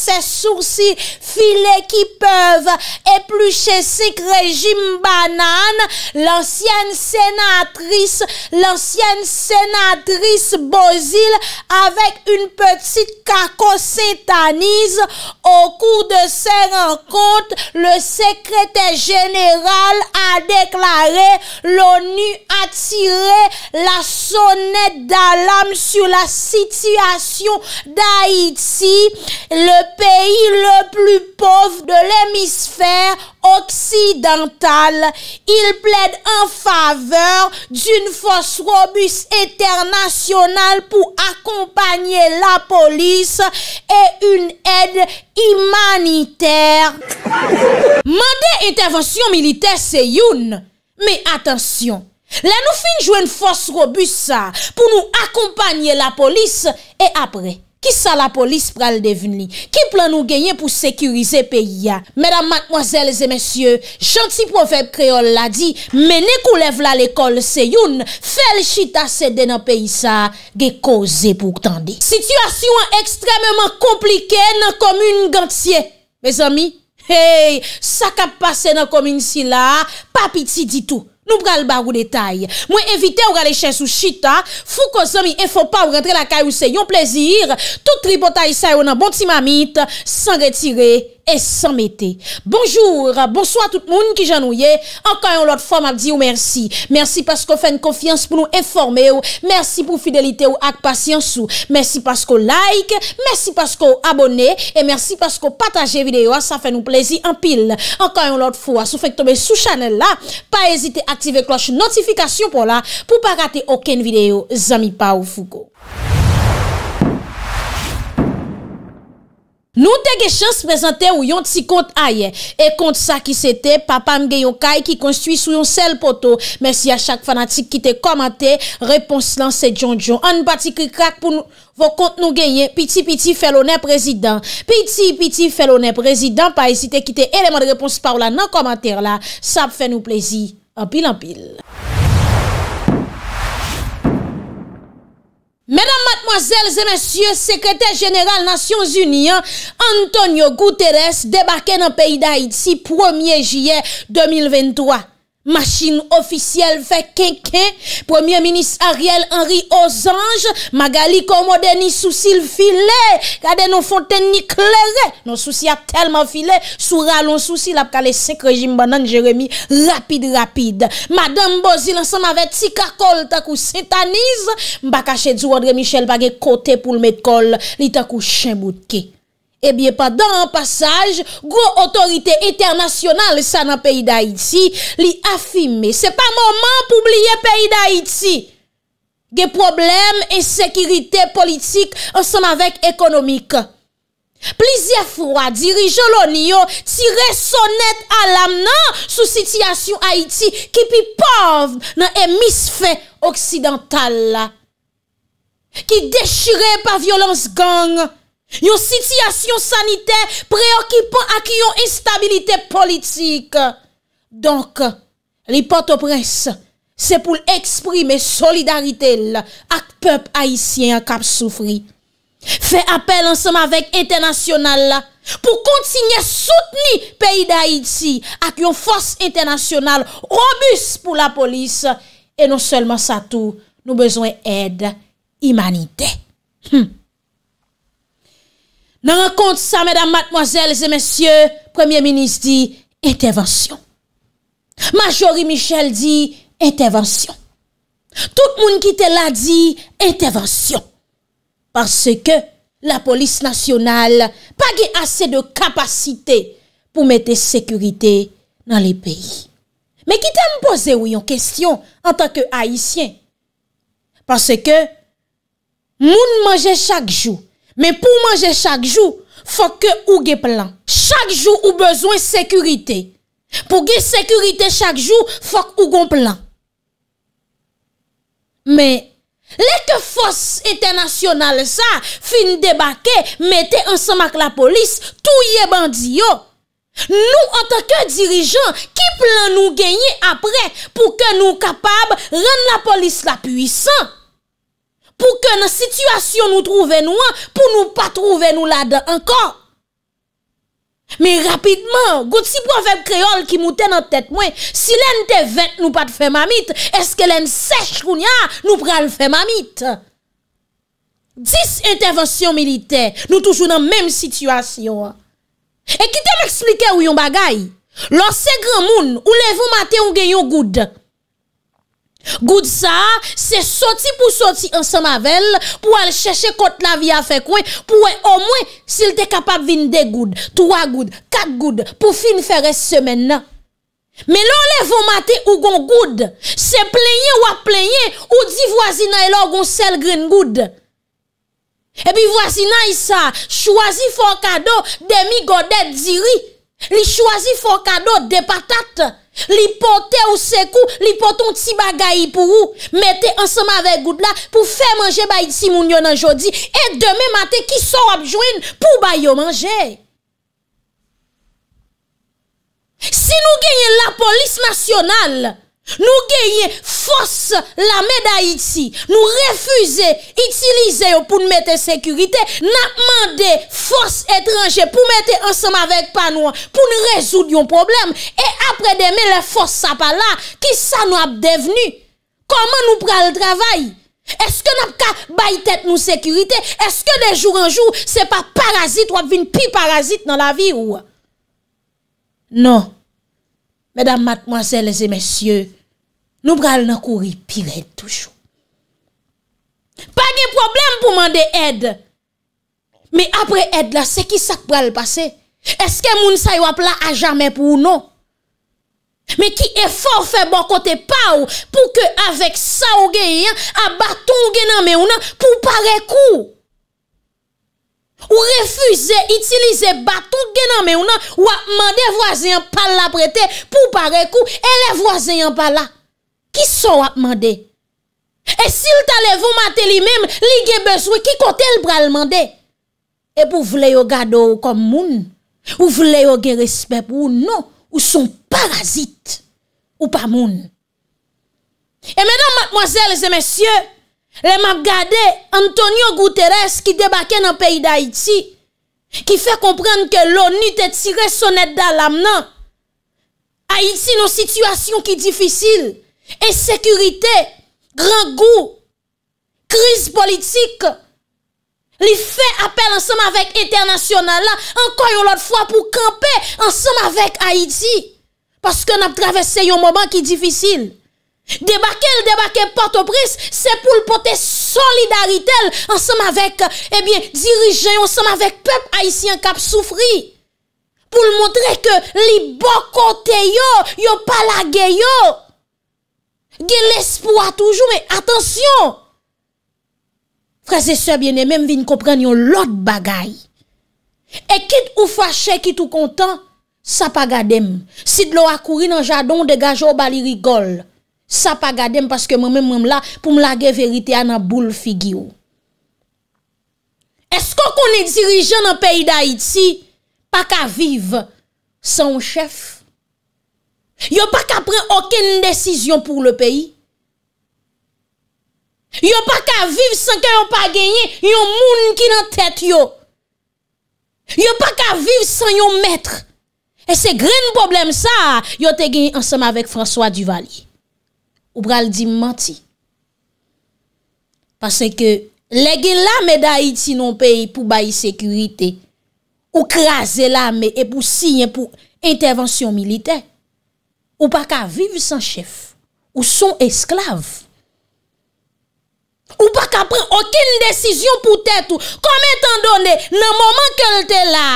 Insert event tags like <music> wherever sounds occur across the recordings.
ses sourcils, filets qui peuvent éplucher cinq régime banane. L'ancienne sénatrice, l'ancienne sénatrice Bozil avec une petite cacosétanise. Au cours de ces rencontres, le secrétaire général a déclaré l'ONU a tiré la sonnette d'alarme sur la situation d'Haïti. Le pays le plus pauvre de l'hémisphère occidental. Il plaide en faveur d'une force robuste internationale pour accompagner la police et une aide humanitaire. Mandé intervention militaire, c'est une. Mais attention, là nous finissons une force robuste pour nous accompagner la police et après. Ki sa la polis pral devini? Ki plan nou genye pou sekurize peyi ya? Mèdam matmozèl zè mèsyè, janti profèb kreol la di, mène kou lev la l'ekol se youn, fel chita sè de nan peyi sa, ge ko zè pou ktandi. Sityasyon ekstremèman komplike nan komoun gantye, mèz amy. Hey, sakap pase nan komoun si la, papiti ditou. Nou pral bar ou detay. Mwen evite ou gale chen sou chita. Fou ko zomi, efo pa ou rentre la kay ou se yon plezir. Tout tri potay sa yo nan boti mamit. San retire. E san mette. Bonjour, bonsoit tout moun ki janou ye. Enkanyon lot fomak di ou mersi. Mersi paskou fèn konfians pou nou informe ou. Mersi pou fidelite ou ak pasyans ou. Mersi paskou like. Mersi paskou abone. E mersi paskou pataje videyo. Sa fè nou plezi an pil. Enkanyon lot fwa. Sou fèk tobe sou chanel la. Pa ezite aktive kloche notifikasyon pou la. Po pa rate okèn videyo. Zami pa ou fugo. Nou dege chans prezante ou yon ti kont aye, e kont sa ki sete, papam gen yon kay ki konstuit sou yon sel poto. Mersi a chak fanatik ki te komante, repons lan se djon djon. An bati ki krak pou nou kont nou genye, piti piti felonè prezident, piti piti felonè prezident. Pa esite ki te eleman de repons pa ou la nan komante la, sa pfe nou plezi, apil apil. Mèdam matmoazèl zè mèsyè, sekretè genèral Nasyons Uniyan, Antonio Guterres, debakè nan peyi d'Aït si 1è jyè 2023. Machin ofisyel fe kenken, Premier Minist Ariel Henri Osange, Magali komode ni soucil file, Kade nou fonten ni kleze, Nou souci ap telman file, Soura loun soucil ap kale sek rejim banan Jeremie, Rapide rapide, Madame Bozy lansan ma vet si kakol, Takou setanize, Mbakache Dziwadre Michel bagye kote pou lmet kol, Li takou chen boutke. Ebyen pa, dan an pasaj, gwo otorite eternasyonal sa nan peyi d'Haïti, li afime, se pa mouman pou bliye peyi d'Haïti, ge probleme e sekirite politik ansan avèk ekonomik. Plisye fwa dirije louni yo, tire sonet alam nan sou sityasyon Haïti, ki pi pov nan e misfe oksidental la, ki dechire pa violans ganga, Yon sityasyon sanite preokipan ak yon instabilite politik. Donk, li potopres, se pou l eksprime solidarite l ak pep Haitien ak ap soufri. Fe apel ansenman vek internasyonal la pou kontinye soutni peyi da Haiti ak yon fos internasyonal romus pou la polis. E non selman sa tou, nou bezwen ed, imanite. Hm. Nan an kont sa, mèdam, matmoazèl, zè mèsyè, premiè minis di, intervansyon. Majori Michel di, intervansyon. Tout moun ki te la di, intervansyon. Parce ke la polis nasyonal pa ge asè de kapasite pou mette sekurite nan le peyi. Mè ki te m'poze ou yon kestyon an tanke haisyen. Parce ke moun manje chak jou Men pou manje chak jou, fok ke ou ge plan. Chak jou ou bezwen sekurite. Pou ge sekurite chak jou, fok ou gon plan. Men, leke fos etenasyonal sa, fin debake, mette ansamak la polis, tou ye bandiyo. Nou anta ke dirijan ki plan nou genye apre pou ke nou kapab ren la polis la puisan. pou ke nan sitwasyon nou trove nou an, pou nou pa trove nou la dan ankon. Me rapidman, gout si pou anveb kreol ki mouten nan tet mwen, si len de vent nou pat fe mamit, eske len sech kounya nou pral fe mamit. Dis intervensyon milite, nou toujou nan mem sitwasyon. E kite m ekslike ou yon bagay, lans se gran moun ou levou mate ou gen yon gouda, Goud sa se soti pou soti an se mavel pou al cheshe kont la vi a fekwe pou e o mwen sil te kapab vin de goud, 3 goud, 4 goud pou fin fere semen na. Me lon le von mate ou gon goud, se plenye ou a plenye ou di wazina e lo gon sel grin goud. E bi wazina y sa chwazi fon kado de mi godet ziri, li chwazi fon kado de patate. Li pote ou seku, li pote ou ti bagayi pou ou Mete ansama ve goud la pou fe manje bayi ti moun yon anjodi E deme mate ki sor apjouen pou bayi yo manje Si nou genye la polis masyonal Nous gagnons force la médaille Nous refusons d'utiliser pour nous mettre en sécurité. Nous demandons force étrangère pour mettre ensemble avec nous pour nous résoudre un problème. Et après demain, les forces ne pas là. Qui ça nous a devenu? Comment nous prenons le travail? Est-ce que nous avons de nous sécurité? Est-ce que de jour en jour, ce n'est pas parasite ou un plus parasite dans la vie? Ou? Non. Mesdames, mademoiselles et messieurs, Nou pral nan kouri piret toujou. Pa gen problem pou mande ed. Me apre ed la, se ki sak pral pase? Eske moun sa yo ap la a jamen pou ou nou? Me ki efor fe bon kote pa ou, pou ke avek sa ou gen yon, a baton gen nan me ou nan, pou parek ou. Ou refuze itilize baton gen nan me ou nan, ou a mande vwazen pa la prete, pou parek ou, e le vwazen pa la. Ki son wap mande? E sil tale vou mate li mem, li ge bezwe, ki kontel pral mande? E pou vle yo gado ou kom moun, ou vle yo ge respep ou nou, ou son parazit ou pa moun. E menan matmoazel e zemesye, le map gade Antonio Guterres ki debake nan peyi d'Haïti, ki fe komprende ke l'ONU te tire sonet da lam nan. Haïti nou situasyon ki difisil. E sekurite, gran gou, kriz politik, li fe apel ansem avèk internasyonal la, anko yon lot fwa pou kampe ansem avèk Haiti. Paske nap travesse yon mouban ki difisil. Deba ke, deba ke, porte pris, se pou l pote solidaritel ansem avèk eh dirijen ansem avèk pep Haitien kap soufri. Pou l montre ke li bokote yo, yo palage yo. Gen l'espo a toujou, men, atensyon. Frase sebyen e men, vin kompren yon lot bagay. E kit ou fache, kit ou kontan, sa pa gadem. Si dlo akouri nan jadon, degajou bali rigol. Sa pa gadem, paske mwen men mwen mla, pou mla gen verite an a boule figi ou. Esko konen dirijan nan peyi da iti, pa ka vive, sa ou chef. Yo pa ka pren oken desisyon pou le peyi. Yo pa ka viv san ke yon pa genyen yon moun ki nan tet yo. Yo pa ka viv san yon metre. E se gren problem sa, yo te genyen ansanm avek François Duvali. Ou bral di manti. Pase ke le gen la me da iti non peyi pou bayi sekurite. Ou kraze la me e pou siyen pou intervensyon milite. Ou pa ka vive san chef? Ou son esklave? Ou pa ka pren okin desisyon pou tètou? Kome tan donè? Nan moman ke lte la,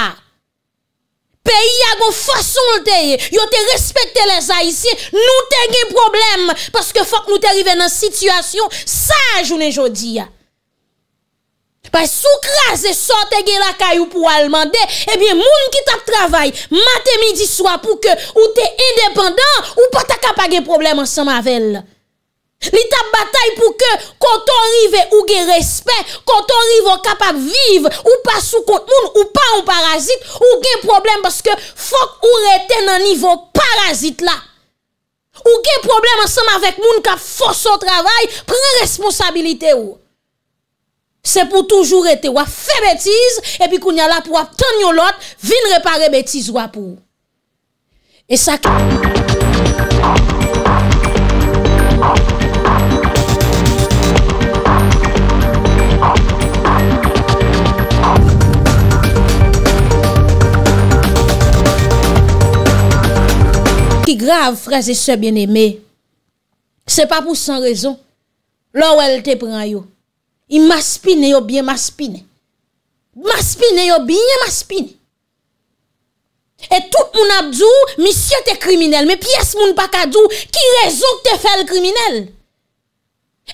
peyi ya gon fason lte ye, yo te respekte le sa isye, nou te gen problem, paske fok nou te rive nan sityasyon, saj ou ne jodi ya. Bas sou kras e sote ge lakay ou pou alman de, ebyen moun ki tap travay, mate midi swa pou ke ou te independant, ou pa ta kapage problem ansama vel. Li tap batay pou ke konton rive ou ge respet, konton rive ou kapap viv, ou pa sou kont moun, ou pa ou parazit, ou ge problem baske fok ou reten nan nivou parazit la. Ou ge problem ansama vek moun kap foso travay, pren responsabilite ou. Se pou toujou rete wap fe betiz, epi koun yalap wap tan yon lot, vin repare betiz wap ou. E sa k... Ki grav freze se bien eme, se pa pou san rezon, lor wèl te pran yon. I maspine yo biye maspine. Maspine yo biye maspine. E tout moun apdou, misye te kriminel, me piyes moun pakadou, ki rezon te fel kriminel?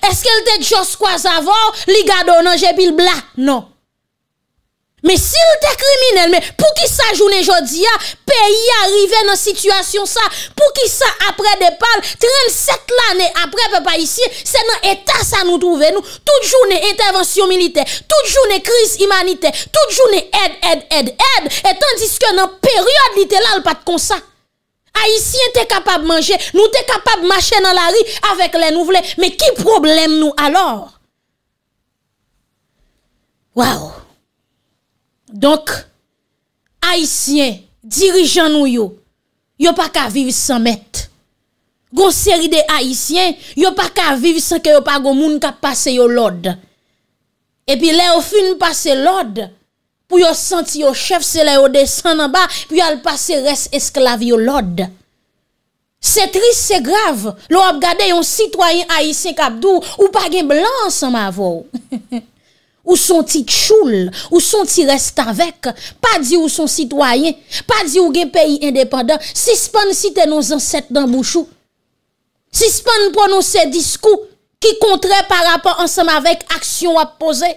Eske lte jos kwa zavon, li gado non jepil bla? Non. Non. Mè si l te krimine, mè pou ki sa jounen jodi a, pe yi a rive nan situasyon sa, pou ki sa apre depal, 37 l ane apre pe pa isi, se nan etas a nou douve nou, tout jounen intervensyon milite, tout jounen kriz imanite, tout jounen ed, ed, ed, ed, et tandiske nan peryode li te lal pat konsa. A isi te kapab manje, nou te kapab mache nan la ri, avek le nou vle, mè ki problem nou alor? Waww! Donk, haisyen, dirijan nou yo, yo pa ka vivi san met. Gon seri de haisyen, yo pa ka vivi san ke yo pa gomoun ka pase yo lod. E pi le yo fin pase lod, pou yo santi yo chef se le yo desen nan ba, pou yo al pase res esklav yo lod. Se tris se grav, lo ap gade yon sitwoyen haisyen kapdou, ou pa gen blan san ma vò. He he he. ou son ti tchoul, ou son ti reste avek, pa di ou son sitwayen, pa di ou gen peyi indepanda, sispan si te nou zanset nan bouchou, sispan pou nou se diskou ki kontre par rapport ansem avek aksyon ap posey,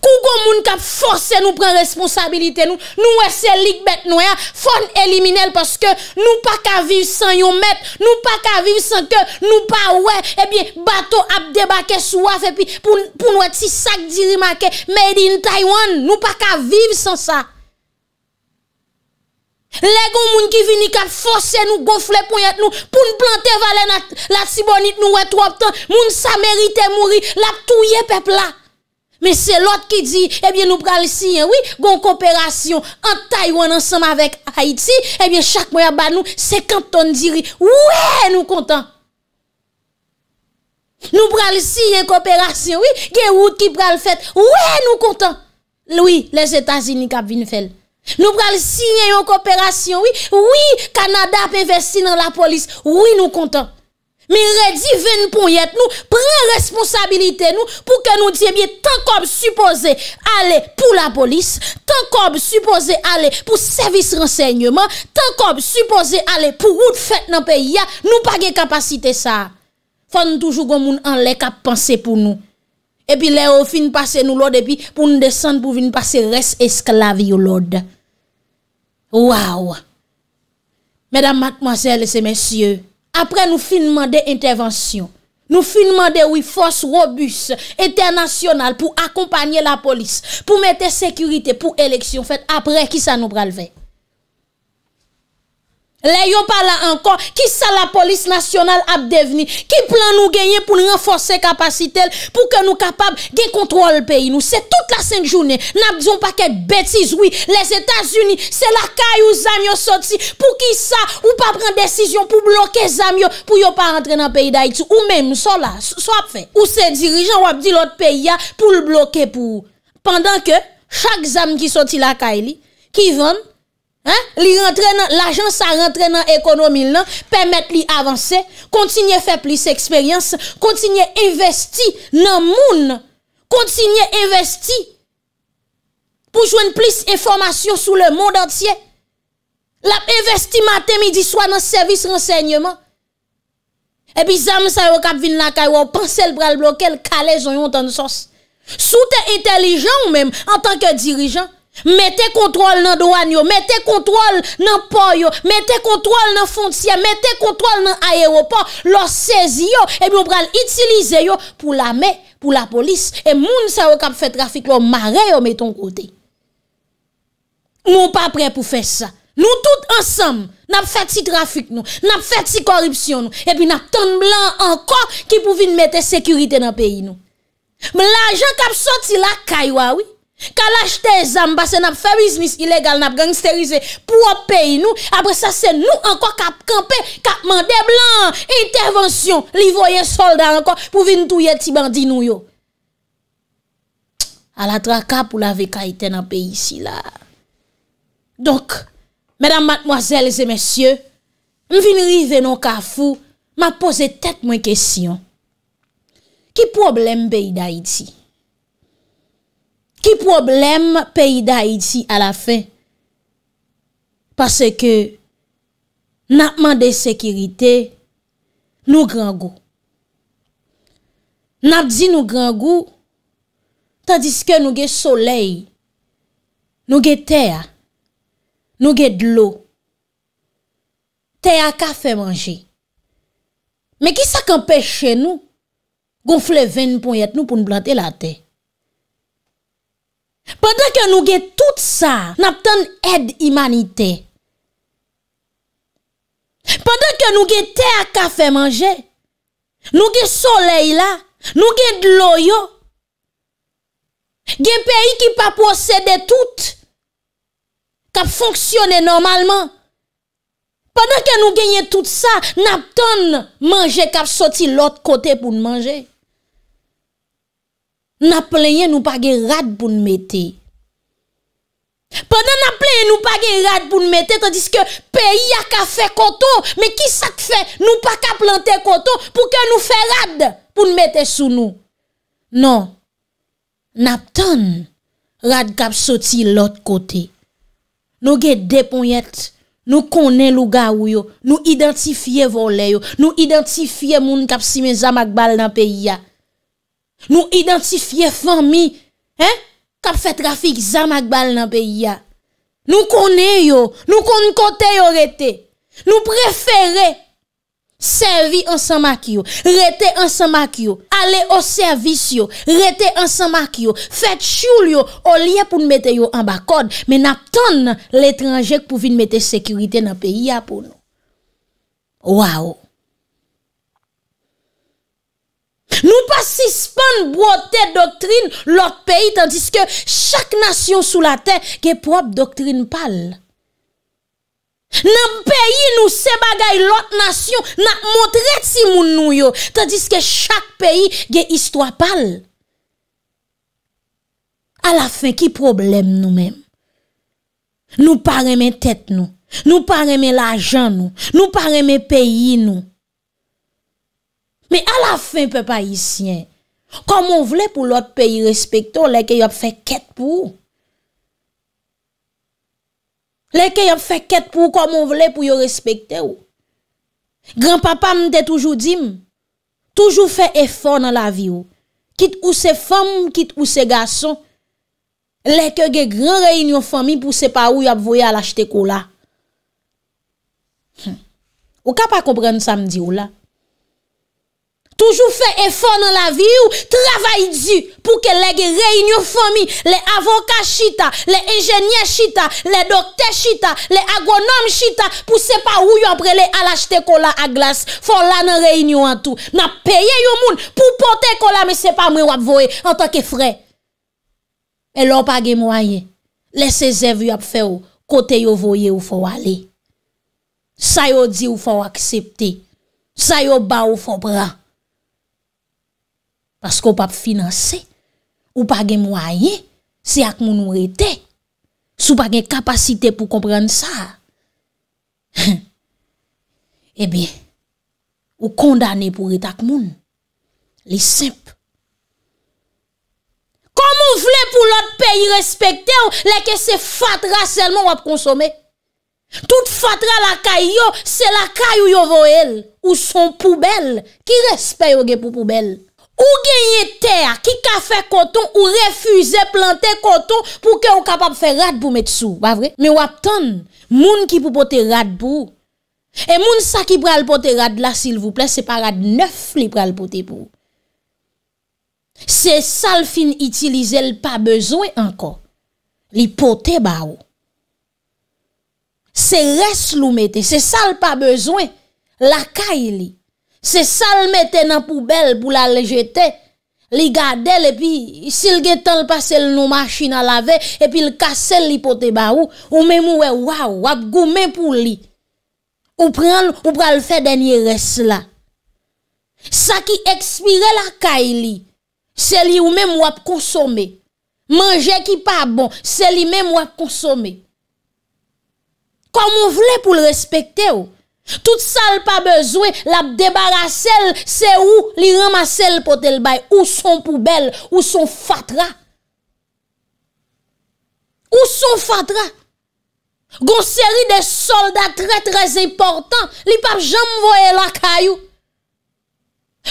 Kou goun moun kap force nou pren responsabilite nou, nou wè se lik bet nou ya, fon elimine l poske nou pa ka vive san yon met, nou pa ka vive san ke, nou pa wè, ebyè, eh bato ap debake sou af epi eh pou nou wè ti sak diri make made in Taiwan, nou pa ka vive san sa. Lè goun moun ki vini kap force nou gofle pou yèt nou, pou nou plante valè nat si bonit nou wè tro ap tan, moun sa merite mouri, lap tou ye pepla. Men se lot ki di, ebyen eh nou pral siyen, oui, gon kooperasyon an Taywan ansanm avèk Haiti, ebyen eh chak mwen ya ban nou sekant ton diri, wè, nou kontan. Nou pral siyen kooperasyon, oui, gen wout ki pral fèt, wè, nou kontan. Oui, les Etats-Unis kap vin fèl. Nou pral siyen yo kooperasyon, oui, oui, Kanada pe vesti nan la polis, wè, nou kontan. mi redi ven pou yet nou, pren responsabilite nou, pou ke nou diye, tan kob suppose ale pou la polis, tan kob suppose ale pou servis rensegnman, tan kob suppose ale pou gout fèt nan peyi ya, nou pa ge kapasite sa, fan toujou goun moun an lek ap panse pou nou, epi le ou fin pase nou lode, epi pou nou desen pou fin pase res esklav yo lode, waw, medan matmasele se men sye, Après, nous finement des interventions. Nous de de oui, force robuste, internationale pour accompagner la police, pour mettre sécurité pour élection faite. Après, qui ça nous fait. Lè yon pala ankon, ki sa la polis nasyonal ap devni? Ki plan nou genye pou nou renfose kapasitel pou ke nou kapab gen kontrol peyi nou? Se tout la sen jounen, nan ap diyon pa ket betiz. Oui, les Etats-Unis, se la kay ou zamyon soti pou ki sa ou pa pren desisyon pou bloke zamyon pou yon pa rentre nan peyi da iti. Ou mèm, so la, so ap fe. Ou se dirijan wap di lot peyi ya pou l bloke pou ou. Pendan ke, chak zamyon ki soti la kay li, ki ven... L'ajans sa rentre nan ekonomi nan Permet li avanse Kontinye fe plis eksperyans Kontinye investi nan moun Kontinye investi Poujwen plis e formasyon sou le moun dantye Lap investi maten mi di swa nan servis rensegnman Epi zanm sa yo kap vin lakay Ou panse l bral blokel Kale zon yon tan sos Sou te intelijan ou men En tanke dirijan Mete kontrol nan doan yo, mete kontrol nan po yo, mete kontrol nan fontia, mete kontrol nan aéroport, lò sezi yo, epi yon pral itilize yo pou la me, pou la polis, e moun sa yo kap fè trafik lò, mare yo meton kote. Moun pa prè pou fè sa. Nou tout ansam, nap fè ti trafik nou, nap fè ti koripsyon nou, epi nap ton blan anko ki pou vin metè sekurite nan peyi nou. Moun la ajan kap soti la, kaj wawi, Kalache te zamba se nap fe biznis ilegal nap gangsterize pou ap peyi nou Apre sa se nou anko kap kampe kapman de blan Intervensyon li voye solda anko pou vin touye ti bandi nou yo Alatra kap ou la ve ka ite nan peyi si la Donk, medan matmoazelze mesye M vin rive nou kafou, ma pose tet mwen kesyon Ki problem be yi da iti? Ki problem peyi da iti a la fin? Pase ke natman de sekirite nou gran gou. Natzi nou gran gou tadis ke nou ge soley nou ge teya nou ge dlo teya kafe manje. Me ki sa kan peche nou gonfle ven pou yet nou pou nou blante la tey? Pendan ke nou gen tout sa, nap ton ed imanite. Pendan ke nou gen te a kafe manje, nou gen soley la, nou gen dlo yo, gen peyi ki pa posede tout, kap fonksyone normalman. Pendan ke nou genye tout sa, nap ton manje kap soti lot kote pou nan manje. na plenye nou pa ge rad pou nou mette. Pendan na plenye nou pa ge rad pou nou mette, tandis ke peyi a ka fe koto, me ki sa te fe nou pa ka plante koto, pou ke nou fe rad pou nou mette sou nou. Non, nap ton rad kap soti lot kote. Nou ge depon yet, nou konen luga ou yo, nou identifiye vole yo, nou identifiye moun kap si men zamak bal nan peyi ya. Nou identifiye fami, kap fè trafik zamak bal nan peyi ya. Nou kone yo, nou kon kote yo rete. Nou prefere, servi ansanmak yo, rete ansanmak yo, ale o servis yo, rete ansanmak yo, fè tchou yo, o liye pou nou mette yo an bakod, men ap ton l'étranjek pou vin mette sekurite nan peyi ya pou nou. Waouw! Nou pa sispon bwote doktrin lot peyi, tandis ke chak nasyon sou la ten, ge prop doktrin pal. Nan peyi nou sebagay lot nasyon, nan motret si moun nou yo, tandis ke chak peyi ge istwa pal. A la fin ki problem nou men? Nou pa reme tet nou, nou pa reme la jan nou, nou pa reme peyi nou. Me a la fin pe pa yi syen. Komon vle pou lot pe yi respekto, lè ke yop fe ket pou. Lè ke yop fe ket pou, komon vle pou yo respekte ou. Gran papa mde toujou di m. Toujou fe efor nan la vi ou. Kit ou se fom, kit ou se gason. Lè ke ge gran reynyon fomi pou se pa ou yop voye al achete kou la. Ou ka pa kompren sa mdi ou la? Ou ka pa kompren sa mdi ou la? Toujou fe e fon nan la vi ou, travay di pou ke lege reynyo fomi, le avoka chita, le enjenye chita, le dokte chita, le agonome chita, pou sepa ou yo apre le alashte kola a glas, fon lan reynyo an tou. Na peye yo moun pou pote kola, me sepa mwen wap voye an toke fre. E lopage mwa ye, lese zevi wap fe ou, kote yo voye ou fon wale. Sayo di ou fon waksepti, sayo ba ou fon bra, Paske ou pa finanse, <laughs> eh ou pa gen mwaye, se ak moun ou rete, sou pa gen kapasite pou komprende sa. E be, ou kondane pou rete ak moun. Li semp. Kom ou vle pou lot peyi respekte ou leke se fatra selman wap konsome. Tout fatra la kay yo, se la kay yo yo voel. Ou son poubel, ki respeyo ge pou poubel. Ou genye ter ki kafe koton ou refuze plante koton pou ke ou kapap fe rad pou met sou, ba vre? Me wap ton, moun ki pou pote rad pou. E moun sa ki pral pote rad la sil vou ple, se pa rad neuf li pral pote pou. Se sal fin itilize l pa bezwen anko. Li pote ba ou. Se res lou mette, se sal pa bezwen la ka ili. Se sal mette nan poubel pou la le jete, li gadele, epi sil getan l'pase l'nou machina lave, epi l'kase l'lipote ba ou, ou mè mou wè waw, wap gou mè pou li. Ou pran, ou pran l'fè denye res la. Sa ki ekspire la kai li, se li ou mè mwap kousome. Mange ki pa bon, se li mwap kousome. Kom ou vle pou l'respekte ou, Tout sa l pa bezwe, la debarase l, se ou li ramase l potel bay, ou son poubel, ou son fatra. Ou son fatra. Gon seri de soldat tre trez important, li pap jam voye l akayou.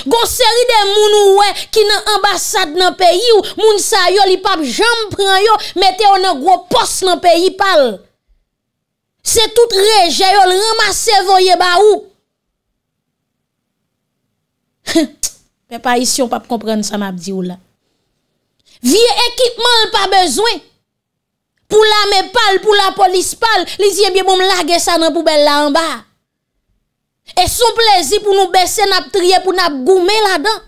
Gon seri de moun ou we ki nan ambasad nan peyi ou moun sayo, li pap jam preyo, mette yon nan gro pos nan peyi pal. Se tout reje yo l remase voye ba ou. <laughs> Pe pa isyon pa pou komprenne sa map di ou la. Vie ekipman l pa bezwen. Pou la me pal, pou la polis pal, li zye biye bom lage sa nan pou bel la anba. E sou plezi pou nou bese nap triye pou nap goume la dan.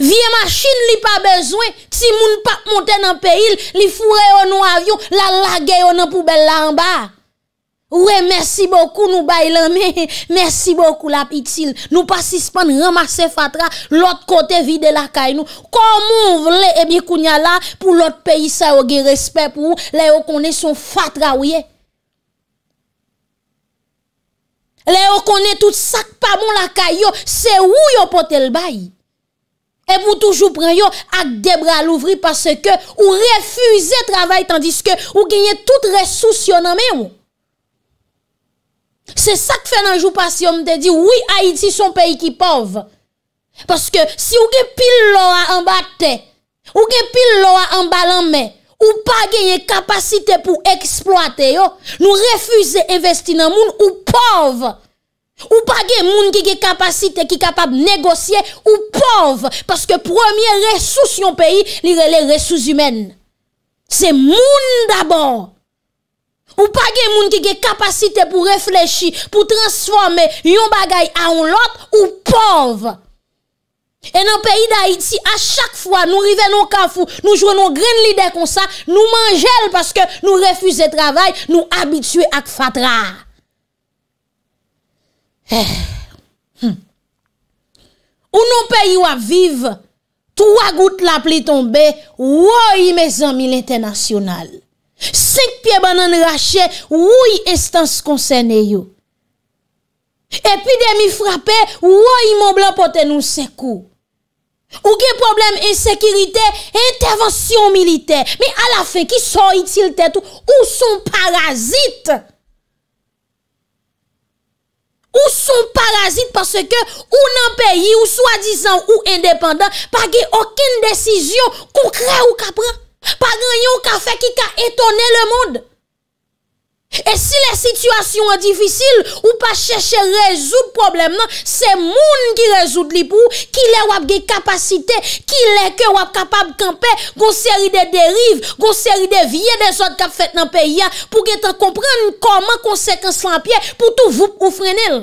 Vie machin li pa bezwen. Si moun pap monte nan pe il, li fure yo nou avyon, la lage yo nan pou bel la anba. Ouwe, mersi bokou nou bay lan me. Mersi bokou la pitil. Nou pasispan ramase fatra lot kote vide lakay nou. Kom moun vle ebi kounya la pou lot peyi sa yo ge respet pou le yo kone son fatra ouye. Bon le yo kone tout sakpa moun lakay yo. Se ou yo pote lbay. Ebo toujou preyo ak debra louvri pase ke ou refuize travay tandis ke ou genye tout resous yonan me ou. C'est ça que fait dans le jour de dire te dit, oui, Haïti, son pays qui pauvre. Parce que si vous avez pile à en bas ou pas pile en bas de ou pas capacité pour exploiter, yo, nous refusons investir dans le ou pauvre. Ou pas gen moun qui gen capacité qui capable négocier ou pauvre parce que premier ressource yon pays li les ressources humaines. C'est moun d'abord. Ou pa gen moun ki gen kapasite pou reflechi, pou transforme yon bagay a on lot ou pov. E nan peyi da Haiti, a chak fwa, nou rive non kafou, nou jwennon gren lide kon sa, nou manjel paske nou refuse travay, nou abitue ak fatra. Eh, hmm. Ou nan peyi waviv, tou wagout la pli tombe, woy me zan milite nasyonal. 5 piye banan rache, wou yi estans konsene yo. Epidemi frape, wou yi moun blan pote nou sekou. Ou gen probleme ensekirite, intervensyon milite. Me ala fe ki son itil tete ou son parazit. Ou son parazit parce ke ou nan peyi ou swa dizan ou independant pa gen oken desisyon kou kre ou kapran. pa gran yon ka fe ki ka etone le non, moun. E si le situasyon an difisil, ou pa cheshe rezout problem nan, se moun ki rezout li pou, ki le wap ge kapasite, ki le ke wap kapab kampe, gonseri de derive, gonseri de vie de zot kap fet nan pe ya, pou ge te komprende koman konsekens lan piye, pou tou vup ou frenel.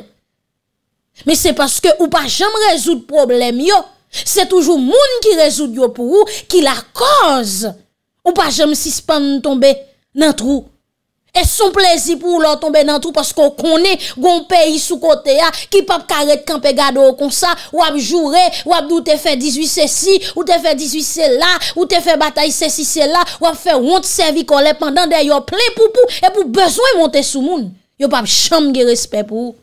Me se paske ou pa jem rezout problem yo, se toujou moun ki rezout yo pou, ki la koz, Ou pa jem si span tombe nan trou. E son plezi pou lor tombe nan trou. Pasko konen goun peyi sou kote ya. Ki pap karet kanpe gado kon sa. Ou ap jure. Ou ap nou te fe 18 se si. Ou te fe 18 se la. Ou te fe batay se si se la. Ou ap fe won te servi kole. Pendan de yo ple pou pou. E pou bezwen monte sou moun. Yo pap chanm ge respe pou.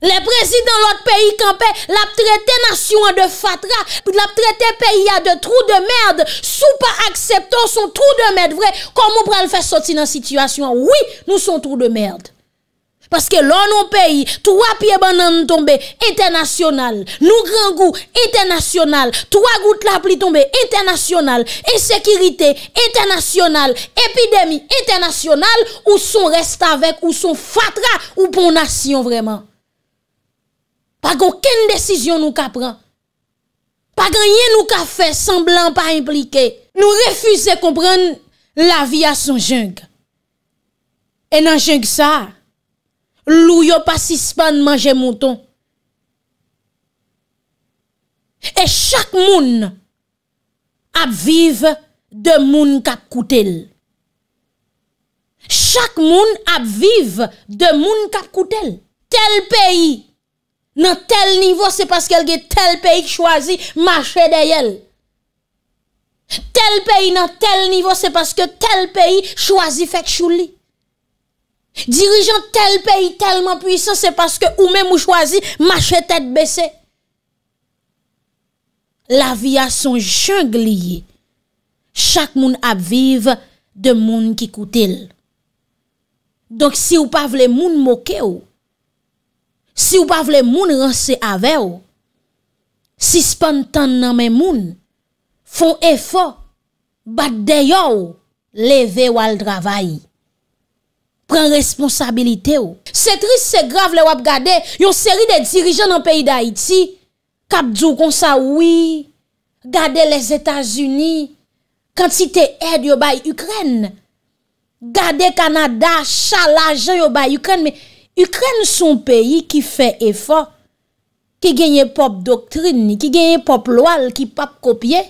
Le prezident lot peyi kampe, la ptrete nasyon an de fatra, la ptrete peyi an de trou de merd, sou pa akseptan son trou de merd vre, kon mou pral fè soti nan situasyon an. Oui, nou son trou de merd. Paske lon nou peyi, 3 piye banan tombe, etenasyonal. Nou gran gou, etenasyonal. 3 gou tla pli tombe, etenasyonal. Esekirite, etenasyonal. Epidemi, etenasyonal. Ou son resta vek, ou son fatra, ou pon nasyon vreman. Pagan ken desisyon nou ka pran? Pagan yen nou ka fè semblan pa implike? Nou refuse kompran la vi a son jeng? E nan jeng sa, lou yo pasis pa nan manje mouton? E chak moun ap vive de moun kap koutel. Chak moun ap vive de moun kap koutel. Tel peyi, Nan tel nivou se paske el ge tel peyi k chwazi, mache dey el. Tel peyi nan tel nivou se paske tel peyi chwazi fek chou li. Dirijan tel peyi telman pwisan se paske ou men mou chwazi, mache tet besè. La vi a son jeng liye. Chak moun ap vive de moun ki koutil. Donk si ou pa vle moun mouke ou, Si ou pa vle moun ranse ave ou, si span tan nan men moun, fon efo, bat deyo ou, leve ou al travay. Pren responsabilite ou. Se tris se grav le wap gade, yon seri de dirijan nan peyi da Haiti, kap djou kon sa oui, gade les Etats-Unis, kantite ed yo bay Ukren, gade Kanada, chalajan yo bay Ukren, men, Ukraine son pays qui fait effort, qui gagne pop doctrine, qui gagne pop loi, qui pas copier.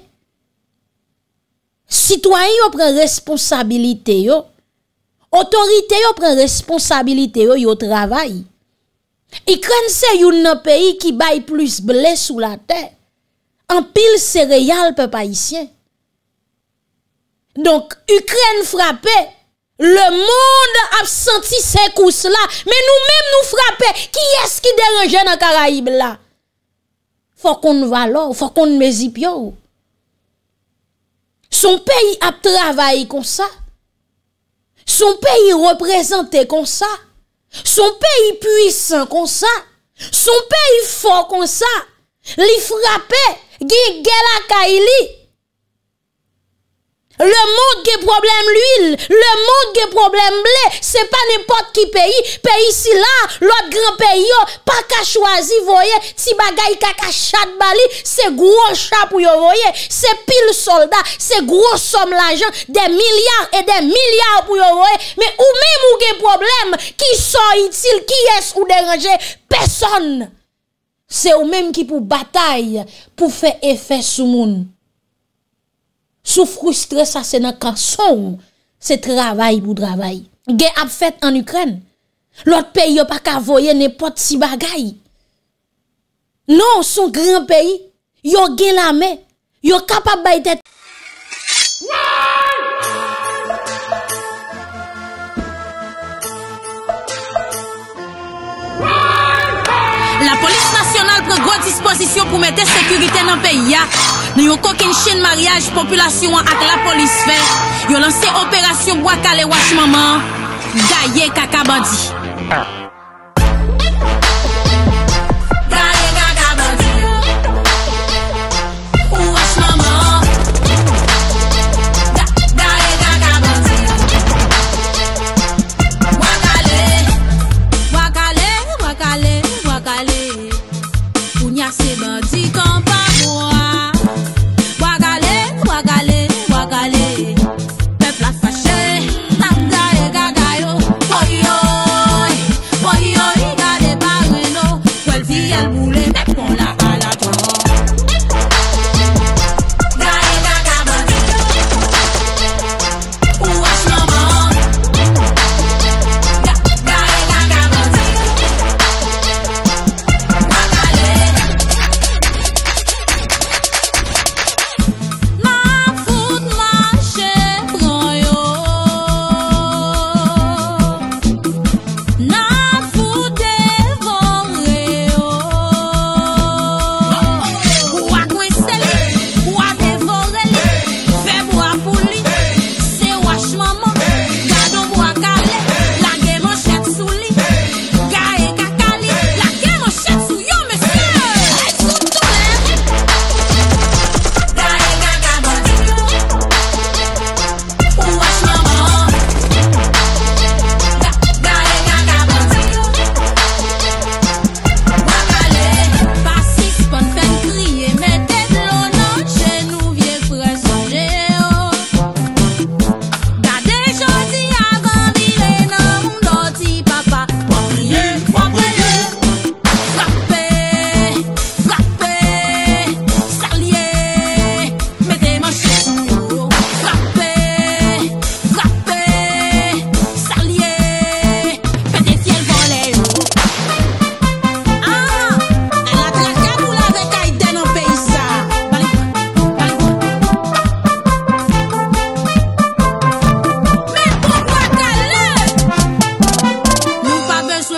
Citoyen ont prend responsabilité autorités Autorité pris prend responsabilité yo travail. Ukraine c'est un pays qui baille plus blé sous la terre. En pile céréales, peuple haïtien. Donc, Ukraine frappée, Le moun ap santi se kous la, men nou men nou frapè, ki es ki derenje nan Karaib la? Fokon valo, fokon mezi pyo. Son peyi ap travay kon sa, son peyi reprezentè kon sa, son peyi pwisan kon sa, son peyi fokon sa, li frapè, gi gela kaili, Le moun gè problem l'huil, le moun gè problem blè, se pa nè pot ki peyi, peyi si la, l'ot gran peyi yo, pa ka chwazi voye, ti bagay kaka chad bali, se gro chad pou yo voye, se pil soldat, se gro som l'ajan, de milyar e de milyar pou yo voye, me ou mèm ou gè problem, ki son itil, ki es ou deranje, peson, se ou mèm ki pou batay, pou fe efè sou moun. Sou frustre sa se nan kansou Se travay pou travay Ge ap fet an Ukren Lot pe yo pa ka voye ne pot si bagay Non son gran peyi Yo gen la me Yo kapap bay det La polis nasyonal pre gwa disposisyon pou mete sekurite nan peyi ya Nan yon koken chen maryaj, populasyon ak la polis fe Yon lanse operasyon wakale, wach maman Gaye kaka bandi Gaye kaka bandi Wach maman Gaye kaka bandi Wakale Wakale, wakale, wakale Ou nyase bandi kompa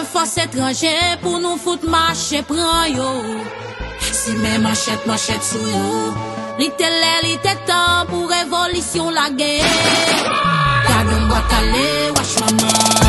Fos etranje pou nou foute mache pran yo Si men machete, machete sou yo Li te lè, li te tan pou revolisyon la gen Kade mwa kale, wache man nan